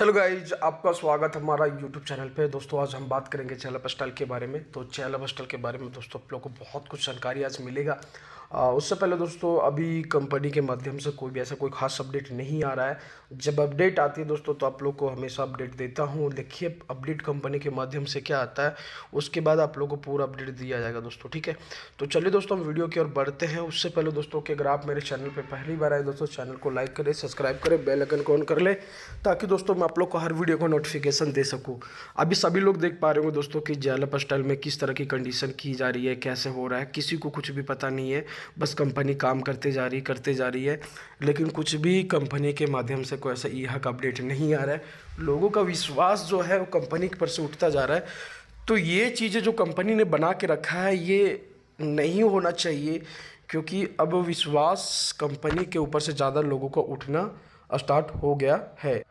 hello guys आपका स्वागत है हमारा यूट्यूब चैनल पे दोस्तों आज हम बात करेंगे चैलब स्टाइल के बारे में तो चैलब स्टाइल के बारे में दोस्तों आप लोग को बहुत कुछ जानकारी आज मिलेगा आ, उससे पहले दोस्तों अभी कंपनी के माध्यम से कोई भी ऐसा कोई खास अपडेट नहीं आ रहा है जब अपडेट आती है दोस्तों तो आप लोग को हमेशा अपडेट देता हूँ देखिए अपडेट कंपनी के माध्यम से क्या आता है उसके बाद आप लोग को पूरा अपडेट दिया जाएगा दोस्तों ठीक है तो चलिए दोस्तों हम वीडियो की ओर बढ़ते हैं उससे पहले दोस्तों की अगर आप मेरे चैनल पर पहली बार आए दोस्तों चैनल को लाइक करें सब्सक्राइब करें बेलकन को ऑन कर लें ताकि दोस्तों मैं आप लोग को हर वीडियो का नोटिफिकेशन दे सकूँ अभी सभी लोग देख पा रहे होंगे दोस्तों कि जेलप स्टाइल में किस तरह की कंडीशन की जा रही है कैसे हो रहा है किसी को कुछ भी पता नहीं है बस कंपनी काम करते जा रही करते जा रही है लेकिन कुछ भी कंपनी के माध्यम से कोई ऐसा ई हक अपडेट नहीं आ रहा है लोगों का विश्वास जो है वो कंपनी पर से उठता जा रहा है तो ये चीज़ें जो कंपनी ने बना के रखा है ये नहीं होना चाहिए क्योंकि अब विश्वास कंपनी के ऊपर से ज़्यादा लोगों का उठना स्टार्ट हो गया है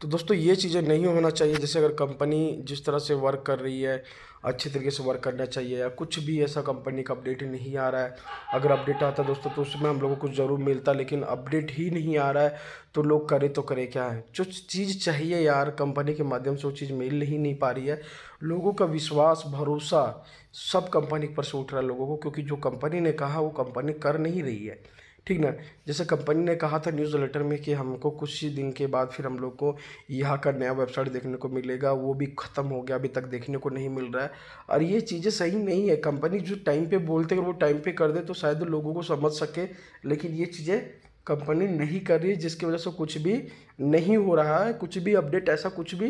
तो दोस्तों ये चीज़ें नहीं होना चाहिए जैसे अगर कंपनी जिस तरह से वर्क कर रही है अच्छे तरीके से वर्क करना चाहिए या कुछ भी ऐसा कंपनी का अपडेट नहीं आ रहा है अगर अपडेट आता दोस्तों तो उसमें हम लोगों को कुछ ज़रूर मिलता लेकिन अपडेट ही नहीं आ रहा है तो लोग करें तो करें क्या है जो चीज़ चाहिए यार कंपनी के माध्यम से वो चीज़ मिल ही नहीं पा रही है लोगों का विश्वास भरोसा सब कंपनी पर से उठ रहा है लोगों को क्योंकि जो कंपनी ने कहा वो कंपनी कर नहीं रही है ठीक ना जैसे कंपनी ने कहा था न्यूज़ लेटर में कि हमको कुछ ही दिन के बाद फिर हम लोग को यहाँ का नया वेबसाइट देखने को मिलेगा वो भी ख़त्म हो गया अभी तक देखने को नहीं मिल रहा है और ये चीज़ें सही नहीं है कंपनी जो टाइम पर बोलते अगर वो टाइम पे कर दे तो शायद लोगों को समझ सके लेकिन ये चीज़ें कंपनी नहीं कर रही जिसकी वजह से कुछ भी नहीं हो रहा है कुछ भी अपडेट ऐसा कुछ भी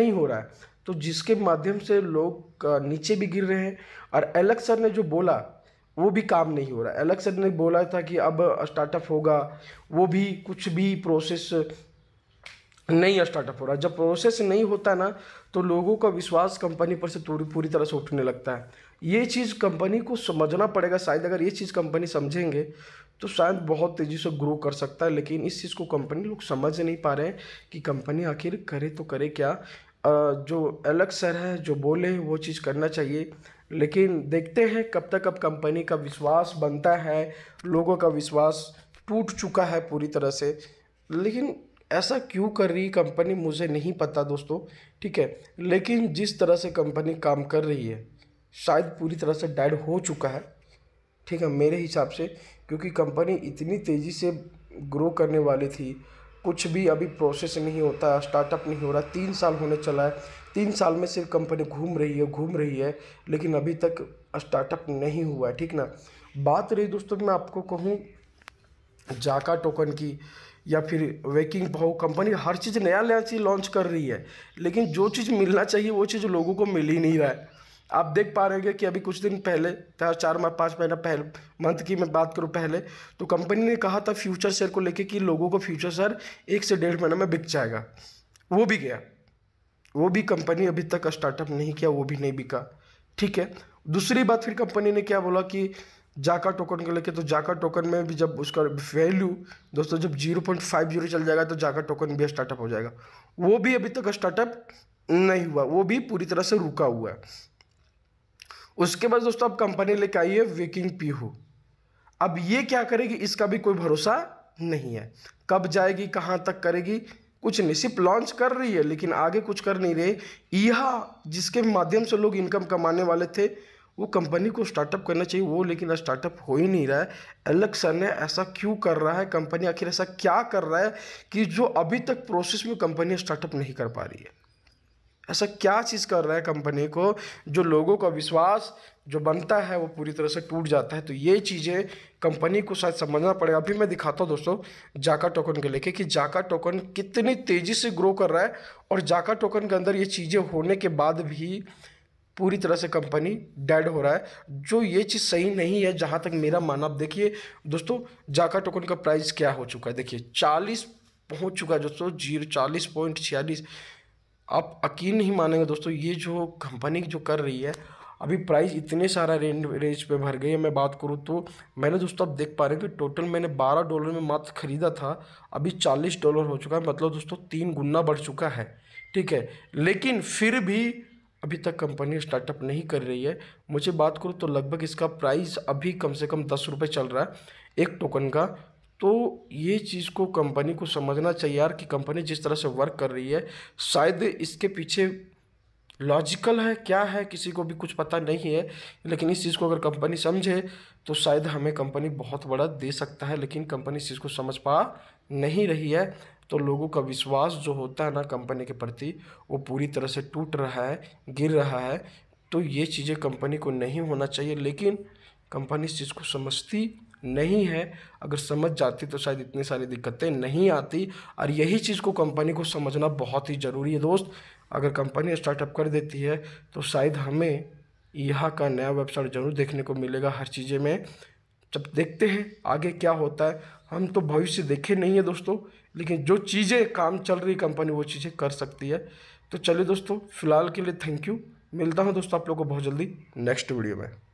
नहीं हो रहा है तो जिसके माध्यम से लोग नीचे भी गिर रहे हैं और एलेक्सर ने जो बोला वो भी काम नहीं हो रहा है अलग ने बोला था कि अब स्टार्टअप होगा वो भी कुछ भी प्रोसेस नहीं स्टार्टअप हो रहा जब प्रोसेस नहीं होता ना तो लोगों का विश्वास कंपनी पर से पूरी पूरी तरह से उठने लगता है ये चीज़ कंपनी को समझना पड़ेगा शायद अगर ये चीज़ कंपनी समझेंगे तो शायद बहुत तेज़ी से ग्रो कर सकता है लेकिन इस चीज़ को कंपनी लोग समझ नहीं पा रहे हैं कि कंपनी आखिर करे तो करे क्या जो अलग सर है जो बोले वो चीज़ करना चाहिए लेकिन देखते हैं कब तक अब कंपनी का विश्वास बनता है लोगों का विश्वास टूट चुका है पूरी तरह से लेकिन ऐसा क्यों कर रही कंपनी मुझे नहीं पता दोस्तों ठीक है लेकिन जिस तरह से कंपनी काम कर रही है शायद पूरी तरह से डैड हो चुका है ठीक है मेरे हिसाब से क्योंकि कंपनी इतनी तेज़ी से ग्रो करने वाली थी कुछ भी अभी प्रोसेस नहीं होता है स्टार्टअप नहीं हो रहा तीन साल होने चला है तीन साल में सिर्फ कंपनी घूम रही है घूम रही है लेकिन अभी तक स्टार्टअप नहीं हुआ है ठीक ना बात रही दोस्तों मैं आपको कहूँ जाका टोकन की या फिर वेकिंग भाव कंपनी हर चीज़ नया नया चीज़ लॉन्च कर रही है लेकिन जो चीज़ मिलना चाहिए वो चीज़ लोगों को मिल ही नहीं रहा है आप देख पा रहे होंगे कि अभी कुछ दिन पहले चार माह पाँच महीना पहले मंथ की मैं बात करूँ पहले तो कंपनी ने कहा था फ्यूचर शेयर को लेके कि लोगों को फ्यूचर शेयर एक से डेढ़ महीना में बिक जाएगा वो भी गया वो भी कंपनी अभी तक स्टार्टअप नहीं किया वो भी नहीं बिका ठीक है दूसरी बात फिर कंपनी ने क्या बोला कि जाका टोकन को लेके तो जाका टोकन में भी जब उसका वैल्यू दोस्तों जब जीरो पॉइंट फाइव जीरो चल जाएगा तो जाका टोकन भी स्टार्टअप हो जाएगा वो भी अभी तक स्टार्टअप नहीं हुआ वो भी पूरी तरह से रुका हुआ है उसके बाद दोस्तों आप कंपनी लेके आइए है वेकिंग पीहू अब ये क्या करेगी इसका भी कोई भरोसा नहीं है कब जाएगी कहाँ तक करेगी कुछ नहीं सिर्फ लॉन्च कर रही है लेकिन आगे कुछ कर नहीं रहे यह जिसके माध्यम से लोग इनकम कमाने वाले थे वो कंपनी को स्टार्टअप करना चाहिए वो लेकिन स्टार्टअप हो ही नहीं रहा है एलेक्सन ने ऐसा क्यों कर रहा है कंपनी आखिर ऐसा क्या कर रहा है कि जो अभी तक प्रोसेस में कंपनी स्टार्टअप नहीं कर पा रही है ऐसा क्या चीज़ कर रहा है कंपनी को जो लोगों का विश्वास जो बनता है वो पूरी तरह से टूट जाता है तो ये चीज़ें कंपनी को शायद समझना पड़ेगा अभी मैं दिखाता हूँ दोस्तों जाका टोकन के लेके कि जाका टोकन कितनी तेज़ी से ग्रो कर रहा है और जाका टोकन के अंदर ये चीज़ें होने के बाद भी पूरी तरह से कंपनी डेड हो रहा है जो ये चीज़ सही नहीं है जहाँ तक मेरा मानना देखिए दोस्तों जाका टोकन का प्राइस क्या हो चुका है देखिए चालीस पहुँच चुका है दोस्तों जीरो चालीस पॉइंट छियालीस आप यकीन नहीं मानेंगे दोस्तों ये जो कंपनी जो कर रही है अभी प्राइस इतने सारा रेंज रेंज पे भर गई है मैं बात करूँ तो मैंने दोस्तों आप देख पा रहे हैं कि टोटल मैंने 12 डॉलर में मात्र ख़रीदा था अभी 40 डॉलर हो चुका है मतलब दोस्तों तीन गुना बढ़ चुका है ठीक है लेकिन फिर भी अभी तक कंपनी स्टार्टअप नहीं कर रही है मुझे बात करूँ तो लगभग इसका प्राइस अभी कम से कम दस रुपये चल रहा है एक टोकन का तो ये चीज़ को कंपनी को समझना चाहिए यार कि कंपनी जिस तरह से वर्क कर रही है शायद इसके पीछे लॉजिकल है क्या है किसी को भी कुछ पता नहीं है लेकिन इस चीज़ को अगर कंपनी समझे तो शायद हमें कंपनी बहुत बड़ा दे सकता है लेकिन कंपनी इस चीज़ को समझ पा नहीं रही है तो लोगों का विश्वास जो होता है ना कंपनी के प्रति वो पूरी तरह से टूट रहा है गिर रहा है तो ये चीज़ें कंपनी को नहीं होना चाहिए लेकिन कंपनी इस चीज़ को समझती नहीं है अगर समझ जाती तो शायद इतनी सारी दिक्कतें नहीं आती और यही चीज़ को कंपनी को समझना बहुत ही ज़रूरी है दोस्त अगर कंपनी स्टार्टअप कर देती है तो शायद हमें यहाँ का नया वेबसाइट ज़रूर देखने को मिलेगा हर चीज़ें में जब देखते हैं आगे क्या होता है हम तो भविष्य देखे नहीं है दोस्तों लेकिन जो चीज़ें काम चल रही कंपनी वो चीज़ें कर सकती है तो चलिए दोस्तों फिलहाल के लिए थैंक यू मिलता हूँ दोस्तों आप लोगों को बहुत जल्दी नेक्स्ट वीडियो में